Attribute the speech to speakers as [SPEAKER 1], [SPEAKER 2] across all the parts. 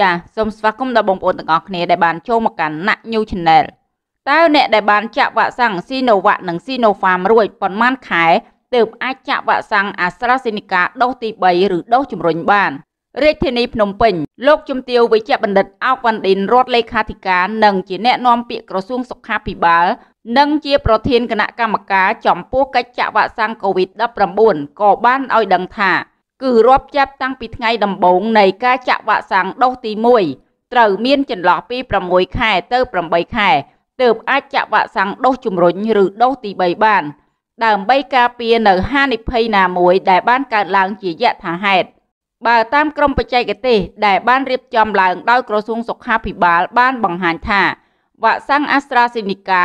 [SPEAKER 1] ចាសូមស្វាគមន៍ដល់បងប្អូនទាំងអស់គ្នាដែលបានចូលមកកាន់ណាក់ New Channel តើអ្នកដែលបានចាក់វ៉ាក់សាំង Sinovac និង Sinopharm រួចប៉ុន្មានខែទើបអាចចាក់វ៉ាក់សាំង AstraZeneca ដូសទី3ឬដូសជំរុញបានរាជធានីភ្នំពេញលោកជំទាវវិជ្ជបណ្ឌិតអោកវ៉ាន់ឌិនរដ្ឋលេខាធិការនិងជាអ្នកណែនាំពាក្យក្រសួងសុខាភិបាល និងជាប្រធានគណៈកម្មការចំពោះកិច្ចចាក់វ៉ាក់សាំង COVID-19 ក៏បានឲ្យដឹងថាគឺរាប់ចាប់តាំងពីថ្ងៃដំបូង នៃការចាក់វ៉ាក់សាំងដូសទី1ត្រូវមាន ចន្លោះពី6ខែ ទៅ8ខែទើបអាចចាក់វ៉ាក់សាំងដូសជំរុញឬដូសទី3បានដើម្បីការពារនៅហានិភ័យណាមួយដែលបានកើតឡើងជាយថាហេតុបើតាមក្រមបច្ចេកទេសដែលបានរៀបចំឡើងដោយក្រសួងសុខាភិបាល បានបង្ហាញថាវ៉ាក់សាំង AstraZeneca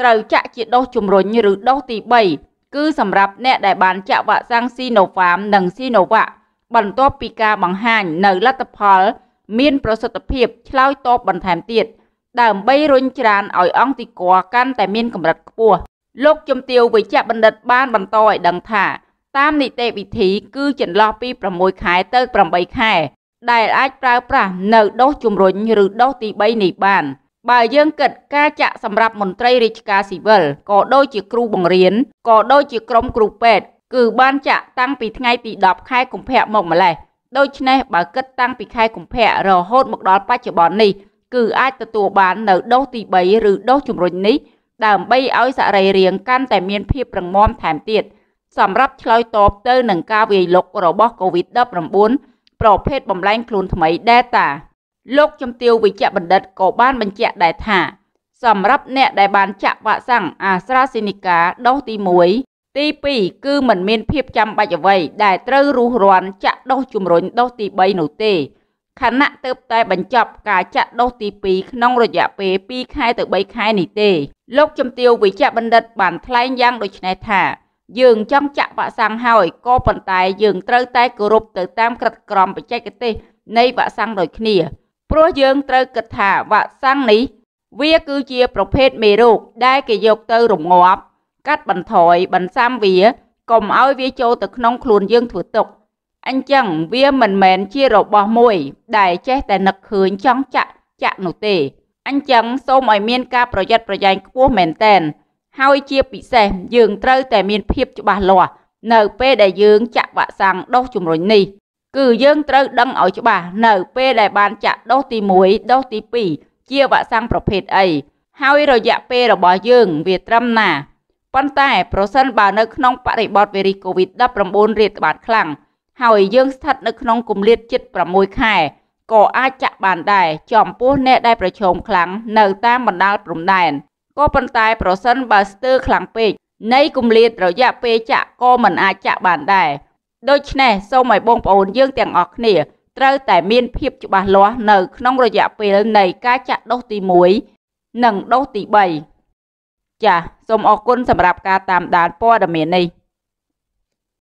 [SPEAKER 1] ត្រូវចាក់ជាដូសជំរុញឬដូសទី3គឺសម្រាប់អ្នកដែលបានចាក់វ៉ាក់សាំង Sinovac និង Sinovac បន្ទាប់ពីការបង្ហាញនៅលទ្ធផល មានប្រសិទ្ធភាពឆ្លើយតបបន្ថែមទៀតដើម្បីរុញច្រានឲ្យអង្គតិកលកាន់តែមានកម្រិតខ្ពស់លោកជំទាវវិជ្ជបណ្ឌិតបានបន្តឲ្យ ដឹងថាតាមនីតិវិធីគឺចន្លោះពី6ខែទៅ8ខែដែលអាចប្រើប្រាស់នៅដុសជំរុញឬដុសទី3នេះបាន។បើយើងគិតការចាក់សម្រាប់មន្ត្រីរាជការស៊ីវិលក៏ដូចជាគ្រូបង្រៀនក៏ដូចជាក្រុម គ្រូពេទ្យគឺបានចាក់តាំងពីថ្ងៃទី10ខែកុម្ភៈមកម្លេះដូច្នេះបើគិតតាំងពីខែកុម្ភៈរហូតមកដល់បច្ចុប្បន្ននេះគឺអាចទទួលបាននៅដូសទី3ឬដូសជំរុញនេះដើម្បីឲ្យសរីរាង្គកាន់តែមានភាពរឹងមាំថែមទៀតសម្រាប់ឆ្លើយតបទៅនឹងការវាយលុករបស់ COVID-19 ប្រភេទបំលែងខ្លួនថ្មី Delta លោកជំទាវវិជ្ជបណ្ឌិតក៏បានបញ្ជាក់ដែរថាសម្រាប់អ្នក ដែលបានចាក់វ៉ាក់សាំងអាស្ត្រាសេនីកាដូសទី1ទី2គឺមិនមាន ភាពចាំបាច់អ្វី ដែលត្រូវរុះរាន់ចាក់ដូសជំរុញដូសទី3នោះទេខណៈទើបតែបញ្ចប់ការចាក់ដូសទី2ក្នុងរយៈពេល2ខែទៅ3ខែនេះទេលោកជំទាវវិជ្ជបណ្ឌិតបានថ្លែងយ៉ាងដូចនេះថា យើងចង់ចាក់វ៉ាក់សាំងហើយក៏ប៉ុន្តែយើងត្រូវតែគោរពទៅតាមក្រឹតក្រមបច្ចេកទេសនៃវ៉ាក់សាំងដូចគ្នាព្រោះយើងត្រូវគិតថាវ៉ាក់សាំងនេះវាគឺជាប្រភេទមេរោគដែល គេយកទៅរងាប់កាត់បន្ថយបន្សាំវាកុំឲ្យវាចូលទៅក្នុង ខ្លួនយើងធ្វើទុក អញ្ចឹងវាមិនមែនជារបស់មួយ ដែលចេះតែនឹកឃើញចង់ចាក់ចាក់នោះទេ អញ្ចឹងសូមឲ្យមានការប្រយ័ត្នប្រយែងខ្ពស់មែនតែន ហើយជាពិសេសយើងត្រូវតែមានភាពច្បាស់លាស់នៅពេលដែលយើងចាក់វ៉ាក់សាំងដុសជំរុញនេះគឺយើងត្រូវដឹងឲ្យច្បាស់នៅពេលដែលបានចាក់ដូសទី1ដូសទី2ជាវ៉ាក់សាំងប្រភេទអីហើយរយៈពេលរបស់យើង វាត្រឹមណាប៉ុន្តែ ប្រសិនបើនៅក្នុងបរិបទវីរុស COVID-19 រាតត្បាតខ្លាំងហើយយើងស្ថិតនៅក្នុងគម្លាតជិត6ខែក៏អាចចាក់បានដែរចំពោះអ្នកដែលប្រឈមខ្លាំងនៅតាមបណ្ដាលព្រំដែនក៏ប៉ុន្តែប្រសិនបើស្ទើរខ្លាំងពេកនៃគម្លាតរយៈពេលចាក់ក៏មិនអាចចាក់បានដែរដូច្នេះសូមឲ្យបងប្អូនយើងទាំងអស់គ្នាត្រូវតែមានភាពច្បាស់លាស់នៅក្នុងរយៈពេលនៃការចាក់ដូសទី1និងដូសទី3ចាសសូមអរគុណសម្រាប់ការតាមដានព័ត៌មាននេះ